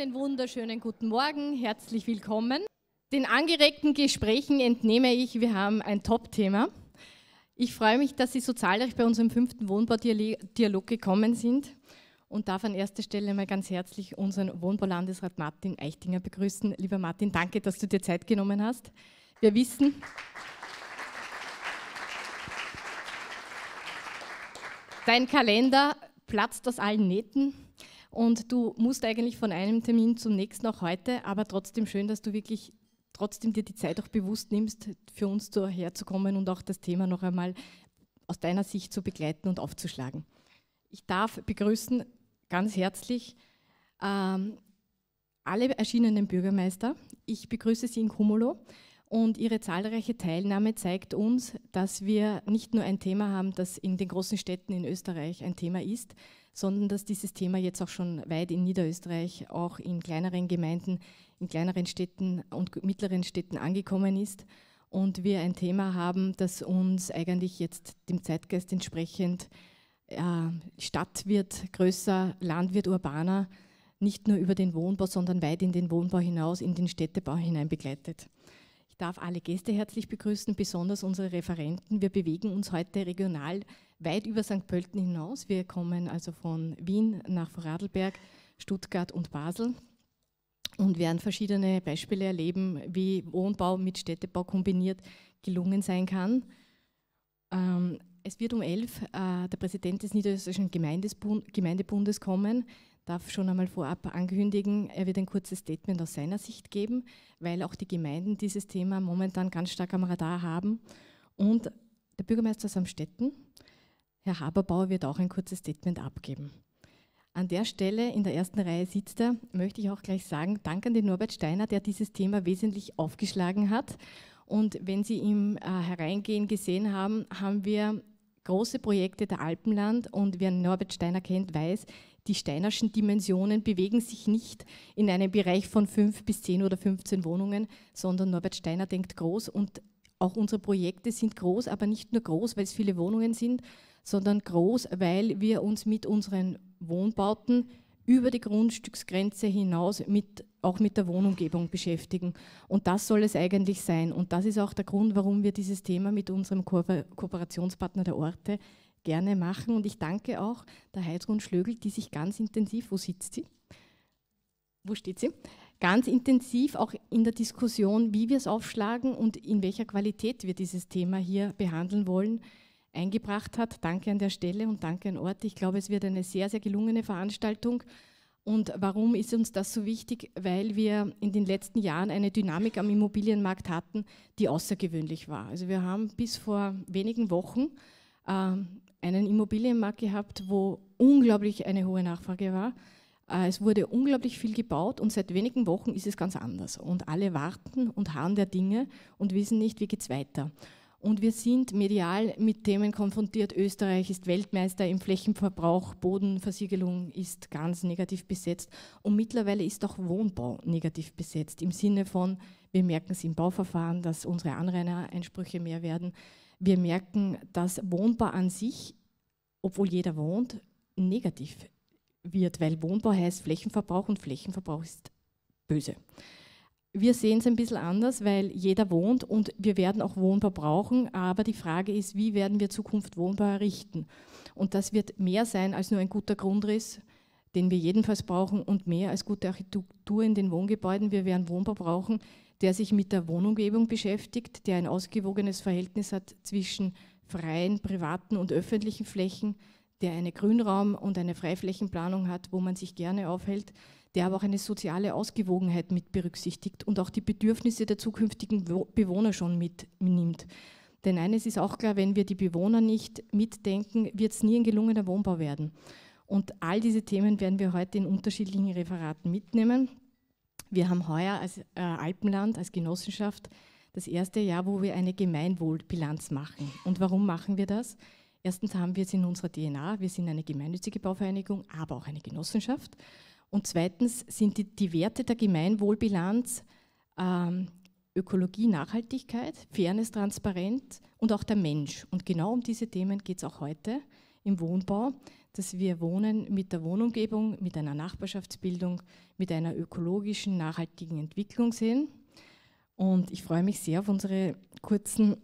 Einen wunderschönen guten Morgen, herzlich willkommen. Den angeregten Gesprächen entnehme ich, wir haben ein Top-Thema. Ich freue mich, dass Sie so zahlreich bei unserem fünften Wohnbaudialog gekommen sind und darf an erster Stelle mal ganz herzlich unseren Wohnbaulandesrat Martin Eichtinger begrüßen. Lieber Martin, danke, dass du dir Zeit genommen hast. Wir wissen, dein Kalender platzt aus allen Nähten und du musst eigentlich von einem Termin zum nächsten auch heute, aber trotzdem schön, dass du wirklich trotzdem dir die Zeit auch bewusst nimmst, für uns zu, herzukommen und auch das Thema noch einmal aus deiner Sicht zu begleiten und aufzuschlagen. Ich darf begrüßen ganz herzlich ähm, alle erschienenen Bürgermeister. Ich begrüße Sie in Cumulo und Ihre zahlreiche Teilnahme zeigt uns, dass wir nicht nur ein Thema haben, das in den großen Städten in Österreich ein Thema ist, sondern dass dieses Thema jetzt auch schon weit in Niederösterreich, auch in kleineren Gemeinden, in kleineren Städten und mittleren Städten angekommen ist und wir ein Thema haben, das uns eigentlich jetzt dem Zeitgeist entsprechend äh, Stadt wird größer, Land wird urbaner, nicht nur über den Wohnbau, sondern weit in den Wohnbau hinaus, in den Städtebau hinein begleitet. Ich darf alle Gäste herzlich begrüßen, besonders unsere Referenten. Wir bewegen uns heute regional weit über St. Pölten hinaus. Wir kommen also von Wien nach Vorarlberg, Stuttgart und Basel und werden verschiedene Beispiele erleben, wie Wohnbau mit Städtebau kombiniert gelungen sein kann. Ähm, es wird um elf äh, der Präsident des Niederösterreichischen Gemeindebund Gemeindebundes kommen. Darf schon einmal vorab ankündigen, er wird ein kurzes Statement aus seiner Sicht geben, weil auch die Gemeinden dieses Thema momentan ganz stark am Radar haben. Und der Bürgermeister Samstetten Herr Haberbauer wird auch ein kurzes Statement abgeben. An der Stelle in der ersten Reihe sitzt er, möchte ich auch gleich sagen, Dank an den Norbert Steiner, der dieses Thema wesentlich aufgeschlagen hat. Und wenn Sie im äh, Hereingehen gesehen haben, haben wir große Projekte der Alpenland und wer Norbert Steiner kennt, weiß, die steinerschen Dimensionen bewegen sich nicht in einem Bereich von fünf bis zehn oder 15 Wohnungen, sondern Norbert Steiner denkt groß und auch unsere Projekte sind groß, aber nicht nur groß, weil es viele Wohnungen sind, sondern groß, weil wir uns mit unseren Wohnbauten über die Grundstücksgrenze hinaus mit, auch mit der Wohnumgebung beschäftigen. Und das soll es eigentlich sein. Und das ist auch der Grund, warum wir dieses Thema mit unserem Ko Kooperationspartner der Orte gerne machen. Und ich danke auch der Heidrun Schlögel, die sich ganz intensiv, wo sitzt sie? Wo steht sie? ganz intensiv auch in der Diskussion, wie wir es aufschlagen und in welcher Qualität wir dieses Thema hier behandeln wollen, eingebracht hat. Danke an der Stelle und danke an Ort. Ich glaube, es wird eine sehr, sehr gelungene Veranstaltung. Und warum ist uns das so wichtig? Weil wir in den letzten Jahren eine Dynamik am Immobilienmarkt hatten, die außergewöhnlich war. Also wir haben bis vor wenigen Wochen äh, einen Immobilienmarkt gehabt, wo unglaublich eine hohe Nachfrage war äh, es wurde unglaublich viel gebaut und seit wenigen Wochen ist es ganz anders. Und alle warten und harren der Dinge und wissen nicht, wie geht es weiter. Und wir sind medial mit Themen konfrontiert. Österreich ist Weltmeister im Flächenverbrauch, Bodenversiegelung ist ganz negativ besetzt und mittlerweile ist auch Wohnbau negativ besetzt im Sinne von, wir merken es im Bauverfahren, dass unsere Anrainereinsprüche mehr werden. Wir merken, dass Wohnbau an sich, obwohl jeder wohnt, negativ ist wird, weil Wohnbau heißt Flächenverbrauch und Flächenverbrauch ist böse. Wir sehen es ein bisschen anders, weil jeder wohnt und wir werden auch Wohnbau brauchen, aber die Frage ist, wie werden wir Zukunft Wohnbau errichten? Und das wird mehr sein als nur ein guter Grundriss, den wir jedenfalls brauchen und mehr als gute Architektur in den Wohngebäuden. Wir werden Wohnbau brauchen, der sich mit der Wohnumgebung beschäftigt, der ein ausgewogenes Verhältnis hat zwischen freien, privaten und öffentlichen Flächen, der eine Grünraum- und eine Freiflächenplanung hat, wo man sich gerne aufhält, der aber auch eine soziale Ausgewogenheit mit berücksichtigt und auch die Bedürfnisse der zukünftigen Bewohner schon mitnimmt. Denn eines ist auch klar, wenn wir die Bewohner nicht mitdenken, wird es nie ein gelungener Wohnbau werden. Und all diese Themen werden wir heute in unterschiedlichen Referaten mitnehmen. Wir haben heuer als äh, Alpenland, als Genossenschaft, das erste Jahr, wo wir eine Gemeinwohlbilanz machen. Und warum machen wir das? Erstens haben wir es in unserer DNA, wir sind eine gemeinnützige Bauvereinigung, aber auch eine Genossenschaft. Und zweitens sind die, die Werte der Gemeinwohlbilanz ähm, Ökologie, Nachhaltigkeit, Fairness, Transparent und auch der Mensch. Und genau um diese Themen geht es auch heute im Wohnbau, dass wir Wohnen mit der Wohnumgebung, mit einer Nachbarschaftsbildung, mit einer ökologischen, nachhaltigen Entwicklung sehen. Und ich freue mich sehr auf unsere kurzen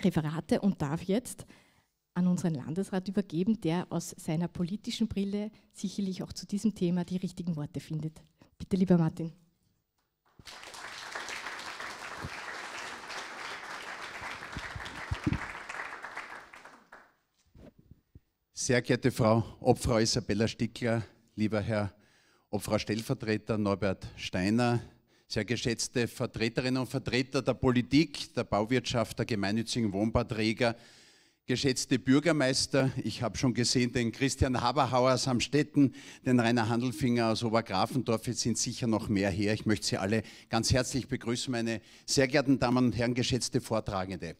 Referate und darf jetzt an unseren Landesrat übergeben, der aus seiner politischen Brille sicherlich auch zu diesem Thema die richtigen Worte findet. Bitte, lieber Martin. Sehr geehrte Frau Obfrau Isabella Stickler, lieber Herr Obfrau Stellvertreter Norbert Steiner, sehr geschätzte Vertreterinnen und Vertreter der Politik, der Bauwirtschaft, der gemeinnützigen Wohnbauträger, Geschätzte Bürgermeister, ich habe schon gesehen, den Christian Haberhauer aus Amstetten, den Rainer Handelfinger aus Obergrafendorf, jetzt sind sicher noch mehr her. Ich möchte Sie alle ganz herzlich begrüßen, meine sehr geehrten Damen und Herren, geschätzte Vortragende.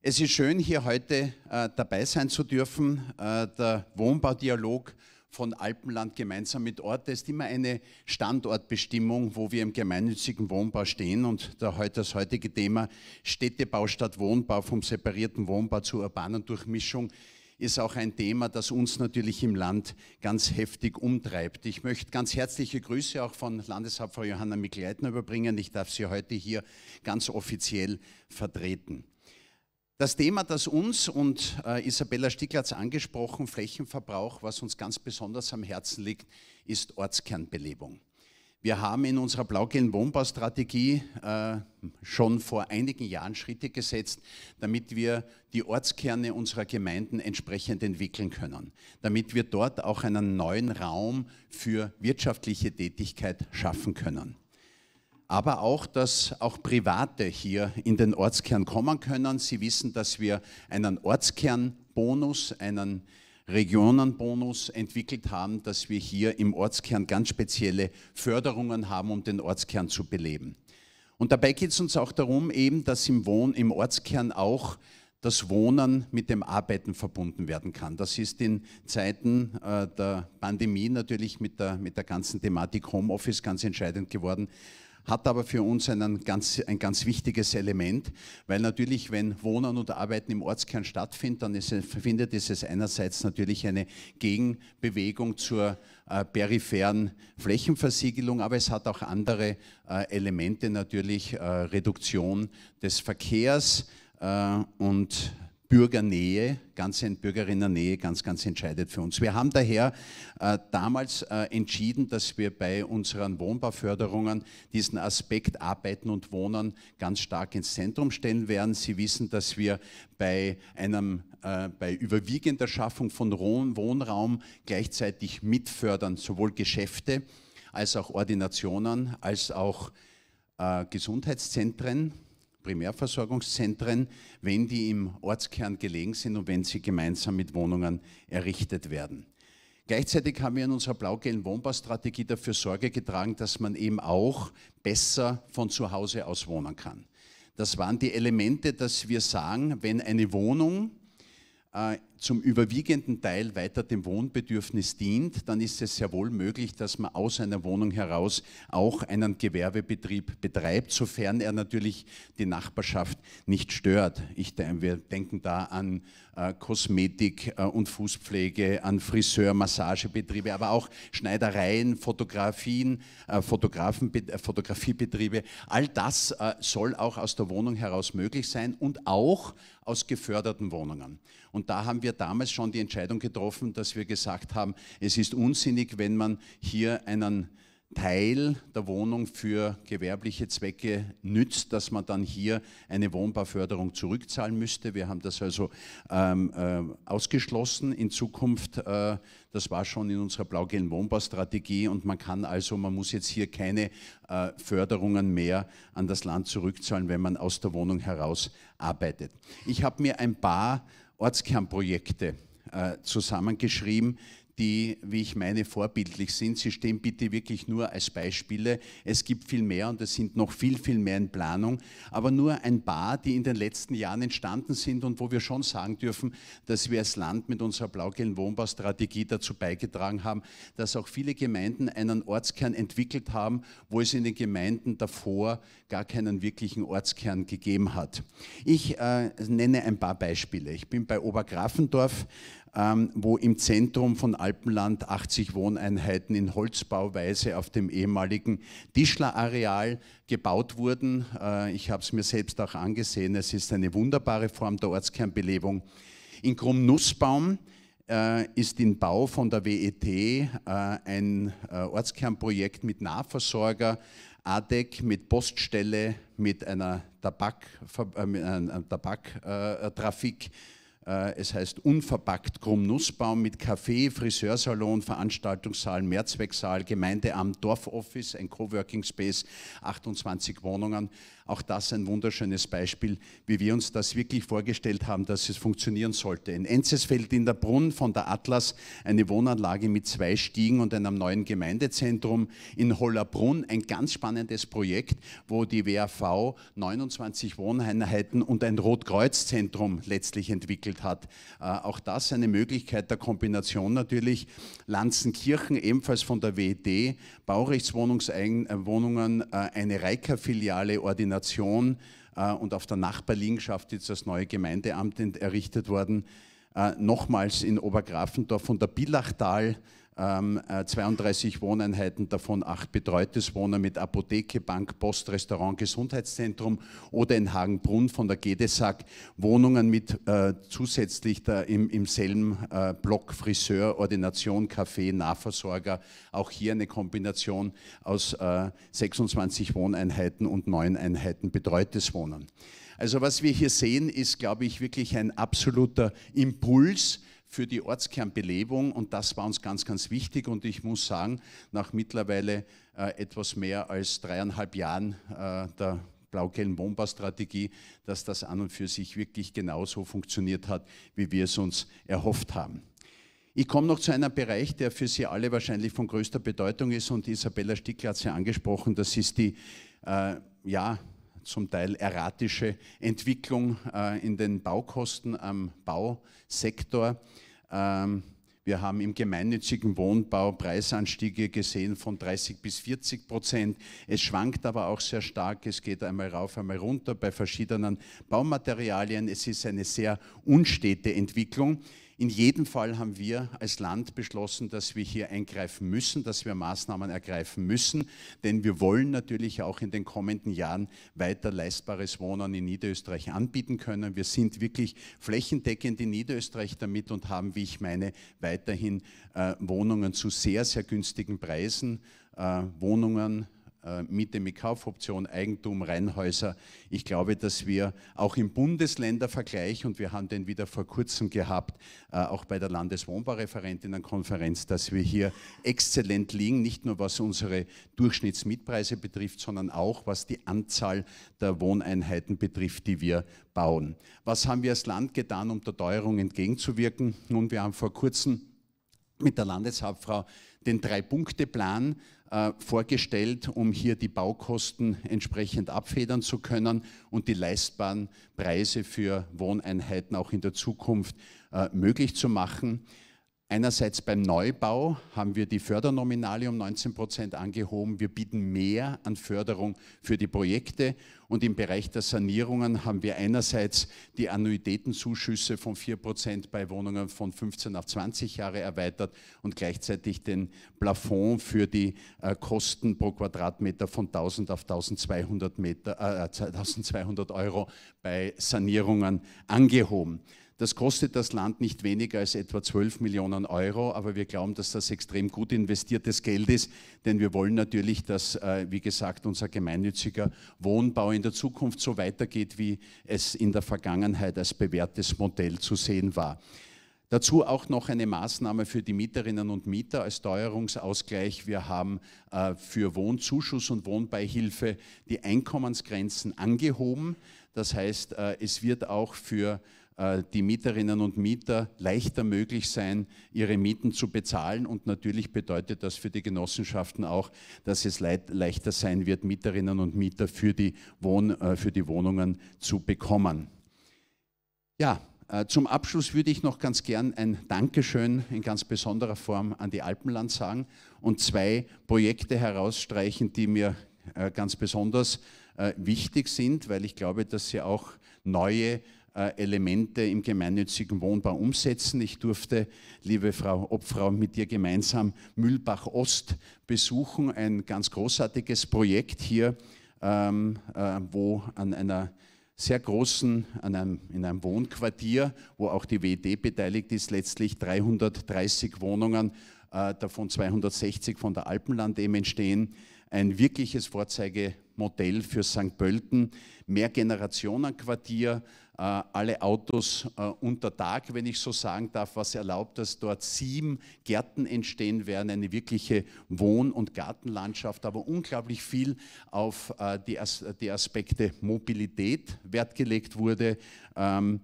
Es ist schön, hier heute äh, dabei sein zu dürfen. Äh, der Wohnbaudialog von Alpenland gemeinsam mit Ort. Da ist immer eine Standortbestimmung, wo wir im gemeinnützigen Wohnbau stehen. Und halt das heutige Thema Städtebau statt Wohnbau vom separierten Wohnbau zur urbanen Durchmischung ist auch ein Thema, das uns natürlich im Land ganz heftig umtreibt. Ich möchte ganz herzliche Grüße auch von Landeshauptfrau Johanna Mikleitner überbringen. Ich darf sie heute hier ganz offiziell vertreten. Das Thema, das uns und äh, Isabella Sticklitz angesprochen, Flächenverbrauch, was uns ganz besonders am Herzen liegt, ist Ortskernbelebung. Wir haben in unserer blau-gelben Wohnbaustrategie äh, schon vor einigen Jahren Schritte gesetzt, damit wir die Ortskerne unserer Gemeinden entsprechend entwickeln können, damit wir dort auch einen neuen Raum für wirtschaftliche Tätigkeit schaffen können aber auch, dass auch Private hier in den Ortskern kommen können. Sie wissen, dass wir einen Ortskernbonus, einen Regionenbonus entwickelt haben, dass wir hier im Ortskern ganz spezielle Förderungen haben, um den Ortskern zu beleben. Und dabei geht es uns auch darum, eben, dass im Wohn, im Ortskern auch das Wohnen mit dem Arbeiten verbunden werden kann. Das ist in Zeiten äh, der Pandemie natürlich mit der, mit der ganzen Thematik Homeoffice ganz entscheidend geworden hat aber für uns einen ganz, ein ganz wichtiges Element, weil natürlich, wenn Wohnen und Arbeiten im Ortskern stattfindet, dann ist es, findet ist es einerseits natürlich eine Gegenbewegung zur äh, peripheren Flächenversiegelung, aber es hat auch andere äh, Elemente, natürlich äh, Reduktion des Verkehrs äh, und Bürgernähe, ganz Bürgerinnernähe ganz, ganz entscheidend für uns. Wir haben daher äh, damals äh, entschieden, dass wir bei unseren Wohnbauförderungen diesen Aspekt Arbeiten und Wohnen ganz stark ins Zentrum stellen werden. Sie wissen, dass wir bei einem äh, bei überwiegender Schaffung von Wohnraum gleichzeitig mitfördern, sowohl Geschäfte als auch Ordinationen, als auch äh, Gesundheitszentren Primärversorgungszentren, wenn die im Ortskern gelegen sind und wenn sie gemeinsam mit Wohnungen errichtet werden. Gleichzeitig haben wir in unserer blau-gelben Wohnbaustrategie dafür Sorge getragen, dass man eben auch besser von zu Hause aus wohnen kann. Das waren die Elemente, dass wir sagen, wenn eine Wohnung äh, zum überwiegenden Teil weiter dem Wohnbedürfnis dient, dann ist es sehr wohl möglich, dass man aus einer Wohnung heraus auch einen Gewerbebetrieb betreibt, sofern er natürlich die Nachbarschaft nicht stört. Ich, wir denken da an äh, Kosmetik äh, und Fußpflege, an Friseur, Massagebetriebe, aber auch Schneidereien, Fotografien, äh, äh Fotografiebetriebe. All das äh, soll auch aus der Wohnung heraus möglich sein und auch aus geförderten Wohnungen. Und da haben wir damals schon die Entscheidung getroffen, dass wir gesagt haben, es ist unsinnig, wenn man hier einen Teil der Wohnung für gewerbliche Zwecke nützt, dass man dann hier eine Wohnbauförderung zurückzahlen müsste. Wir haben das also ähm, äh, ausgeschlossen. In Zukunft äh, das war schon in unserer blau-gelben Wohnbaustrategie und man kann also, man muss jetzt hier keine äh, Förderungen mehr an das Land zurückzahlen, wenn man aus der Wohnung heraus arbeitet. Ich habe mir ein paar Ortskernprojekte äh, zusammengeschrieben, die, wie ich meine, vorbildlich sind. Sie stehen bitte wirklich nur als Beispiele. Es gibt viel mehr und es sind noch viel, viel mehr in Planung, aber nur ein paar, die in den letzten Jahren entstanden sind und wo wir schon sagen dürfen, dass wir als Land mit unserer blau-gelben Wohnbaustrategie dazu beigetragen haben, dass auch viele Gemeinden einen Ortskern entwickelt haben, wo es in den Gemeinden davor gar keinen wirklichen Ortskern gegeben hat. Ich äh, nenne ein paar Beispiele. Ich bin bei Obergrafendorf ähm, wo im Zentrum von Alpenland 80 Wohneinheiten in Holzbauweise auf dem ehemaligen Tischler-Areal gebaut wurden. Äh, ich habe es mir selbst auch angesehen. Es ist eine wunderbare Form der Ortskernbelebung. In Krumm-Nussbaum äh, ist in Bau von der WET äh, ein Ortskernprojekt mit Nahversorger, ADEC mit Poststelle, mit einer Tabaktrafik, äh, Tabak, äh, äh, es heißt unverpackt Krumm Nussbaum mit Café, Friseursalon, Veranstaltungssaal, Mehrzwecksaal, Gemeindeamt, Dorfoffice, ein Coworking Space, 28 Wohnungen. Auch das ein wunderschönes Beispiel, wie wir uns das wirklich vorgestellt haben, dass es funktionieren sollte. In Enzesfeld in der Brunn von der Atlas eine Wohnanlage mit zwei Stiegen und einem neuen Gemeindezentrum. In Hollerbrunn ein ganz spannendes Projekt, wo die WAV 29 Wohneinheiten und ein Rotkreuzzentrum letztlich entwickelt hat. Äh, auch das eine Möglichkeit der Kombination natürlich. Lanzenkirchen ebenfalls von der WED, Baurechtswohnungen, äh, äh, eine Reika-Filiale, Ordination Relation äh, und auf der Nachbarliegenschaft ist das neue Gemeindeamt errichtet worden. Äh, nochmals in Obergrafendorf und der Billachtal 32 ähm, äh, Wohneinheiten, davon acht betreutes Wohnen mit Apotheke, Bank, Post, Restaurant, Gesundheitszentrum oder in Hagenbrunn von der GEDESAG Wohnungen mit äh, zusätzlich der, im, im selben äh, Block Friseur, Ordination, Café, Nahversorger. Auch hier eine Kombination aus äh, 26 Wohneinheiten und neun Einheiten betreutes Wohnen. Also was wir hier sehen, ist, glaube ich, wirklich ein absoluter Impuls, für die Ortskernbelebung und das war uns ganz, ganz wichtig und ich muss sagen, nach mittlerweile äh, etwas mehr als dreieinhalb Jahren äh, der blau-gelben Bomba-Strategie, dass das an und für sich wirklich genauso funktioniert hat, wie wir es uns erhofft haben. Ich komme noch zu einem Bereich, der für Sie alle wahrscheinlich von größter Bedeutung ist und Isabella Stickler hat es ja angesprochen, das ist die äh, ja, zum Teil erratische Entwicklung äh, in den Baukosten am Bausektor. Ähm, wir haben im gemeinnützigen Wohnbau Preisanstiege gesehen von 30 bis 40 Prozent. Es schwankt aber auch sehr stark. Es geht einmal rauf, einmal runter bei verschiedenen Baumaterialien. Es ist eine sehr unstete Entwicklung. In jedem Fall haben wir als Land beschlossen, dass wir hier eingreifen müssen, dass wir Maßnahmen ergreifen müssen, denn wir wollen natürlich auch in den kommenden Jahren weiter leistbares Wohnen in Niederösterreich anbieten können. Wir sind wirklich flächendeckend in Niederösterreich damit und haben, wie ich meine, weiterhin äh, Wohnungen zu sehr, sehr günstigen Preisen. Äh, Wohnungen Miete äh, mit Kaufoption, Eigentum, Reihenhäuser. Ich glaube, dass wir auch im Bundesländervergleich, und wir haben den wieder vor kurzem gehabt, äh, auch bei der Landeswohnbaureferentinnenkonferenz, dass wir hier exzellent liegen, nicht nur was unsere Durchschnittsmietpreise betrifft, sondern auch was die Anzahl der Wohneinheiten betrifft, die wir bauen. Was haben wir als Land getan, um der Teuerung entgegenzuwirken? Nun, wir haben vor kurzem mit der Landeshauptfrau den Drei-Punkte-Plan äh, vorgestellt, um hier die Baukosten entsprechend abfedern zu können und die leistbaren Preise für Wohneinheiten auch in der Zukunft äh, möglich zu machen. Einerseits beim Neubau haben wir die Fördernominale um 19 Prozent angehoben. Wir bieten mehr an Förderung für die Projekte. Und im Bereich der Sanierungen haben wir einerseits die Annuitätenzuschüsse von 4 Prozent bei Wohnungen von 15 auf 20 Jahre erweitert und gleichzeitig den Plafond für die äh, Kosten pro Quadratmeter von 1000 auf 1200, Meter, äh, 1200 äh, Euro bei Sanierungen angehoben. Das kostet das Land nicht weniger als etwa 12 Millionen Euro, aber wir glauben, dass das extrem gut investiertes Geld ist, denn wir wollen natürlich, dass, äh, wie gesagt, unser gemeinnütziger Wohnbau in der Zukunft so weitergeht, wie es in der Vergangenheit als bewährtes Modell zu sehen war. Dazu auch noch eine Maßnahme für die Mieterinnen und Mieter als Teuerungsausgleich. Wir haben äh, für Wohnzuschuss und Wohnbeihilfe die Einkommensgrenzen angehoben. Das heißt, äh, es wird auch für äh, die Mieterinnen und Mieter leichter möglich sein, ihre Mieten zu bezahlen. Und natürlich bedeutet das für die Genossenschaften auch, dass es leichter sein wird, Mieterinnen und Mieter für die, Wohn äh, für die Wohnungen zu bekommen. Ja, äh, zum Abschluss würde ich noch ganz gern ein Dankeschön in ganz besonderer Form an die Alpenland sagen und zwei Projekte herausstreichen, die mir ganz besonders wichtig sind, weil ich glaube, dass sie auch neue äh, Elemente im gemeinnützigen Wohnbau umsetzen. Ich durfte, liebe Frau Obfrau, mit dir gemeinsam Mühlbach Ost besuchen, ein ganz großartiges Projekt hier, ähm, äh, wo an einer sehr großen, an einem, in einem Wohnquartier, wo auch die WED beteiligt ist, letztlich 330 Wohnungen, äh, davon 260 von der Alpenland eben entstehen. Ein wirkliches Vorzeigemodell für St. Pölten, Mehrgenerationenquartier, äh, alle Autos äh, unter Tag, wenn ich so sagen darf, was erlaubt, dass dort sieben Gärten entstehen werden, eine wirkliche Wohn- und Gartenlandschaft, aber unglaublich viel auf äh, die, As die Aspekte Mobilität Wert gelegt wurde. Ähm,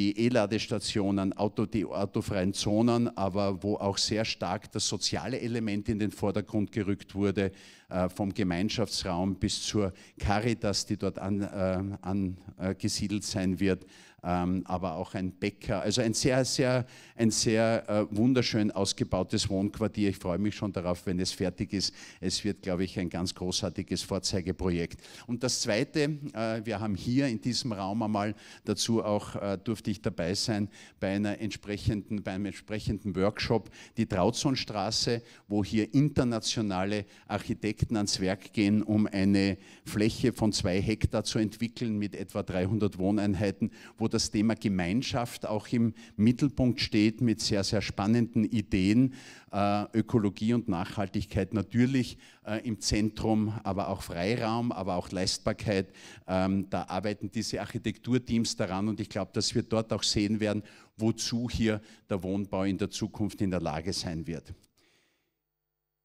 die E-Ladestationen, Auto, die autofreien Zonen, aber wo auch sehr stark das soziale Element in den Vordergrund gerückt wurde, äh, vom Gemeinschaftsraum bis zur Caritas, die dort an, äh, angesiedelt sein wird ähm, aber auch ein Bäcker. Also ein sehr, sehr, ein sehr äh, wunderschön ausgebautes Wohnquartier. Ich freue mich schon darauf, wenn es fertig ist. Es wird, glaube ich, ein ganz großartiges Vorzeigeprojekt. Und das Zweite, äh, wir haben hier in diesem Raum einmal dazu auch, äh, durfte ich dabei sein, bei, einer entsprechenden, bei einem entsprechenden Workshop, die Trautzonstraße, wo hier internationale Architekten ans Werk gehen, um eine Fläche von zwei Hektar zu entwickeln mit etwa 300 Wohneinheiten, wo das Thema Gemeinschaft auch im Mittelpunkt steht mit sehr, sehr spannenden Ideen. Äh, Ökologie und Nachhaltigkeit natürlich äh, im Zentrum, aber auch Freiraum, aber auch Leistbarkeit. Ähm, da arbeiten diese Architekturteams daran und ich glaube, dass wir dort auch sehen werden, wozu hier der Wohnbau in der Zukunft in der Lage sein wird.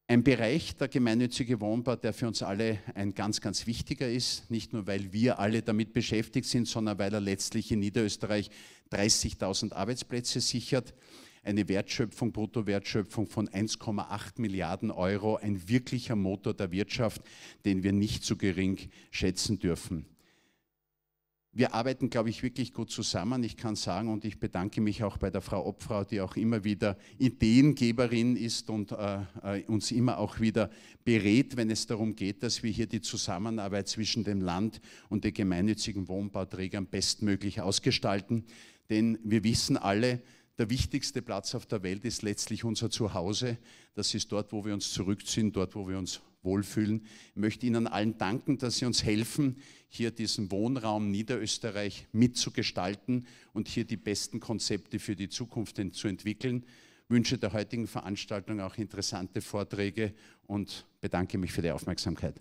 Ein Bereich der gemeinnützige Wohnbau, der für uns alle ein ganz, ganz wichtiger ist, nicht nur weil wir alle damit beschäftigt sind, sondern weil er letztlich in Niederösterreich 30.000 Arbeitsplätze sichert, eine Wertschöpfung, Bruttowertschöpfung von 1,8 Milliarden Euro, ein wirklicher Motor der Wirtschaft, den wir nicht zu so gering schätzen dürfen wir arbeiten, glaube ich, wirklich gut zusammen. Ich kann sagen, und ich bedanke mich auch bei der Frau Obfrau, die auch immer wieder Ideengeberin ist und äh, äh, uns immer auch wieder berät, wenn es darum geht, dass wir hier die Zusammenarbeit zwischen dem Land und den gemeinnützigen Wohnbauträgern bestmöglich ausgestalten. Denn wir wissen alle, der wichtigste Platz auf der Welt ist letztlich unser Zuhause. Das ist dort, wo wir uns zurückziehen, dort, wo wir uns wohlfühlen. Ich möchte Ihnen allen danken, dass Sie uns helfen, hier diesen Wohnraum Niederösterreich mitzugestalten und hier die besten Konzepte für die Zukunft zu entwickeln. Ich Wünsche der heutigen Veranstaltung auch interessante Vorträge und bedanke mich für die Aufmerksamkeit.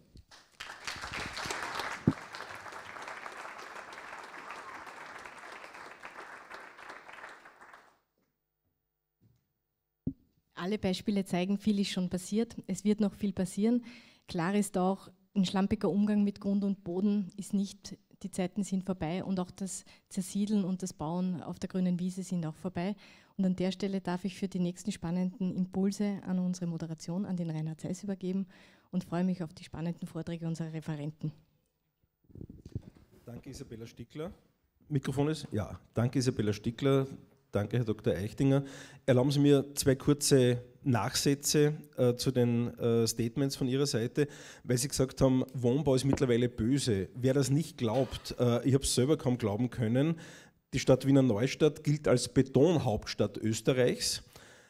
Alle Beispiele zeigen, viel ist schon passiert. Es wird noch viel passieren. Klar ist auch, ein schlampiger Umgang mit Grund und Boden ist nicht, die Zeiten sind vorbei und auch das Zersiedeln und das Bauen auf der grünen Wiese sind auch vorbei. Und an der Stelle darf ich für die nächsten spannenden Impulse an unsere Moderation, an den Reinhard Zeiss übergeben und freue mich auf die spannenden Vorträge unserer Referenten. Danke Isabella Stickler. Mikrofon ist? Ja. Danke Isabella Stickler, Danke, Herr Dr. Eichtinger. Erlauben Sie mir zwei kurze Nachsätze äh, zu den äh, Statements von Ihrer Seite, weil Sie gesagt haben, Wohnbau ist mittlerweile böse. Wer das nicht glaubt, äh, ich habe es selber kaum glauben können, die Stadt Wiener Neustadt gilt als Betonhauptstadt Österreichs,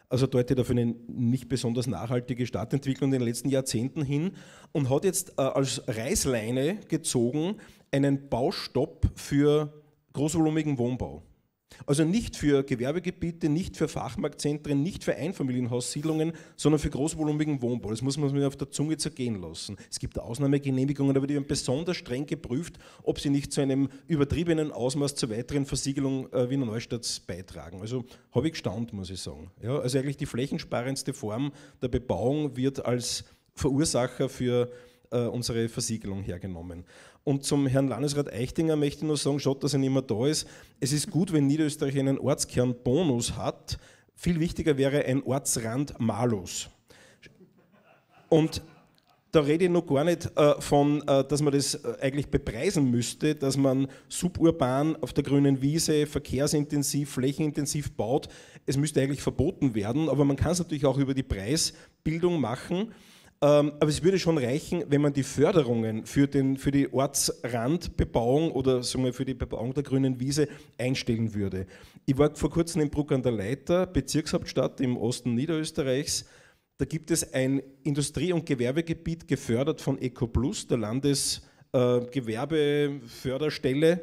also deutet auf eine nicht besonders nachhaltige Stadtentwicklung in den letzten Jahrzehnten hin und hat jetzt äh, als Reißleine gezogen einen Baustopp für großvolumigen Wohnbau. Also nicht für Gewerbegebiete, nicht für Fachmarktzentren, nicht für Einfamilienhaussiedlungen, sondern für großvolumigen Wohnbau. Das muss man sich auf der Zunge zergehen lassen. Es gibt Ausnahmegenehmigungen, aber die werden besonders streng geprüft, ob sie nicht zu einem übertriebenen Ausmaß zur weiteren Versiegelung äh, Wiener Neustadt beitragen. Also habe ich gestaunt, muss ich sagen. Ja, also eigentlich die flächensparendste Form der Bebauung wird als Verursacher für äh, unsere Versiegelung hergenommen. Und zum Herrn Landesrat Eichtinger möchte ich nur sagen, schade, dass er nicht mehr da ist. Es ist gut, wenn Niederösterreich einen Ortskernbonus hat. Viel wichtiger wäre ein Ortsrandmalus. Und da rede ich noch gar nicht äh, von, äh, dass man das äh, eigentlich bepreisen müsste, dass man suburban auf der grünen Wiese verkehrsintensiv, flächenintensiv baut. Es müsste eigentlich verboten werden, aber man kann es natürlich auch über die Preisbildung machen. Ähm, aber es würde schon reichen, wenn man die Förderungen für, den, für die Ortsrandbebauung oder sagen wir, für die Bebauung der grünen Wiese einstellen würde. Ich war vor kurzem in Bruck an der Leiter, Bezirkshauptstadt im Osten Niederösterreichs. Da gibt es ein Industrie- und Gewerbegebiet gefördert von EcoPlus, der Landesgewerbeförderstelle äh,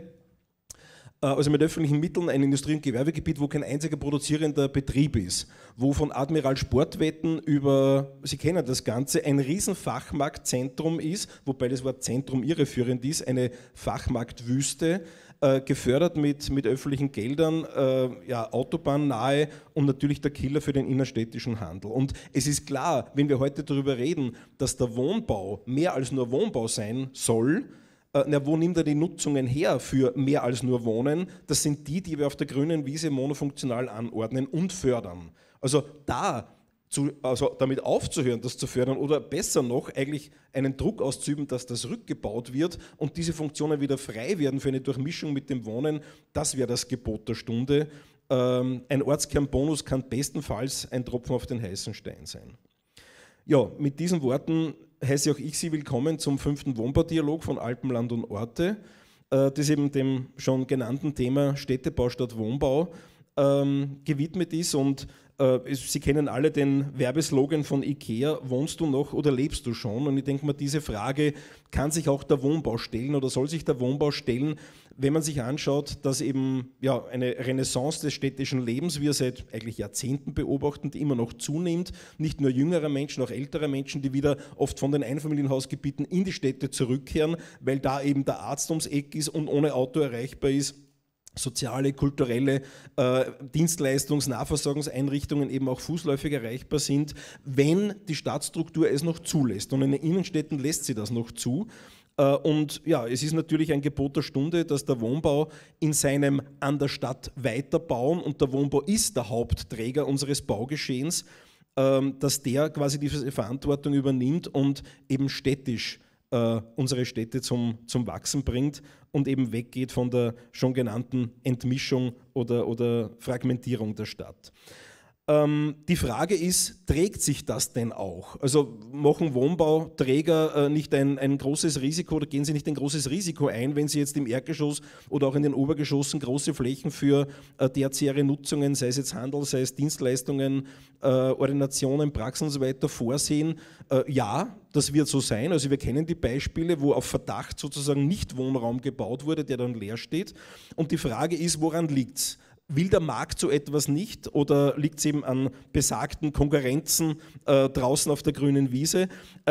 äh, also mit öffentlichen Mitteln ein Industrie- und Gewerbegebiet, wo kein einziger produzierender Betrieb ist, wo von Admiral Sportwetten über, Sie kennen das Ganze, ein Riesenfachmarktzentrum ist, wobei das Wort Zentrum irreführend ist, eine Fachmarktwüste, äh, gefördert mit, mit öffentlichen Geldern, äh, ja, Autobahn nahe und natürlich der Killer für den innerstädtischen Handel. Und es ist klar, wenn wir heute darüber reden, dass der Wohnbau mehr als nur Wohnbau sein soll, äh, na, wo nimmt er die Nutzungen her für mehr als nur Wohnen? Das sind die, die wir auf der grünen Wiese monofunktional anordnen und fördern. Also da zu, also damit aufzuhören, das zu fördern oder besser noch eigentlich einen Druck auszuüben, dass das rückgebaut wird und diese Funktionen wieder frei werden für eine Durchmischung mit dem Wohnen, das wäre das Gebot der Stunde. Ähm, ein Ortskernbonus kann bestenfalls ein Tropfen auf den heißen Stein sein. Ja, mit diesen Worten heiße auch ich Sie willkommen zum fünften Wohnbaudialog von Alpenland und Orte, äh, das eben dem schon genannten Thema Städtebau statt Wohnbau ähm, gewidmet ist. Und äh, Sie kennen alle den Werbeslogan von IKEA, wohnst du noch oder lebst du schon? Und ich denke mal, diese Frage kann sich auch der Wohnbau stellen oder soll sich der Wohnbau stellen, wenn man sich anschaut, dass eben ja, eine Renaissance des städtischen Lebens wir seit eigentlich Jahrzehnten beobachten, die immer noch zunimmt, nicht nur jüngere Menschen, auch ältere Menschen, die wieder oft von den Einfamilienhausgebieten in die Städte zurückkehren, weil da eben der Arzt ums Eck ist und ohne Auto erreichbar ist soziale, kulturelle äh, Dienstleistungs-, Nahversorgungseinrichtungen eben auch fußläufig erreichbar sind, wenn die Stadtstruktur es noch zulässt. Und in den Innenstädten lässt sie das noch zu. Äh, und ja, es ist natürlich ein Gebot der Stunde, dass der Wohnbau in seinem an der Stadt weiterbauen, und der Wohnbau ist der Hauptträger unseres Baugeschehens, ähm, dass der quasi diese Verantwortung übernimmt und eben städtisch äh, unsere Städte zum, zum Wachsen bringt und eben weggeht von der schon genannten Entmischung oder, oder Fragmentierung der Stadt. Ähm, die Frage ist, trägt sich das denn auch? Also machen Wohnbauträger äh, nicht ein, ein, großes Risiko oder gehen sie nicht ein großes Risiko ein, wenn sie jetzt im Erdgeschoss oder auch in den Obergeschossen große Flächen für äh, tertiäre Nutzungen, sei es jetzt Handel, sei es Dienstleistungen, äh, Ordinationen, Praxen usw. So weiter vorsehen? ja, das wird so sein. Also wir kennen die Beispiele, wo auf Verdacht sozusagen nicht Wohnraum gebaut wurde, der dann leer steht. Und die Frage ist, woran liegt es? will der Markt so etwas nicht oder liegt es eben an besagten Konkurrenzen äh, draußen auf der grünen Wiese? Äh,